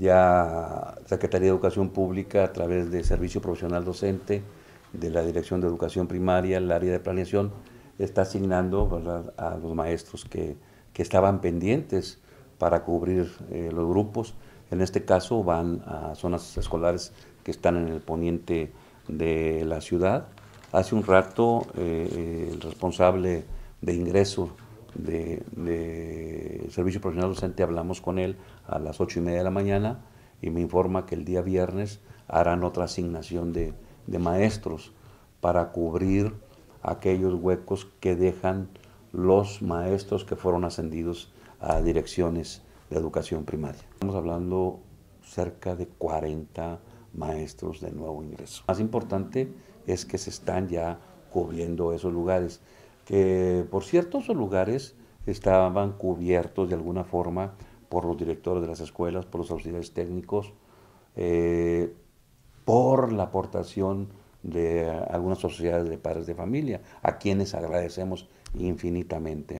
ya Secretaría de Educación Pública a través de Servicio Profesional Docente, de la Dirección de Educación Primaria, el área de planeación, está asignando a los maestros que, estaban pendientes para cubrir eh, los grupos. En este caso van a zonas escolares que están en el poniente de la ciudad. Hace un rato eh, el responsable de ingreso de servicio profesional docente hablamos con él a las ocho y media de la mañana y me informa que el día viernes harán otra asignación de, maestros para cubrir aquellos huecos que dejan los maestros que fueron ascendidos a direcciones de educación primaria. Estamos hablando cerca de 40 maestros de nuevo ingreso. Más importante es que se están ya cubriendo esos lugares, que por cierto son lugares estaban cubiertos de alguna forma por los directores de las escuelas, por los auxiliares técnicos, eh, por la aportación de algunas sociedades de padres de familia, a quienes agradecemos infinitamente.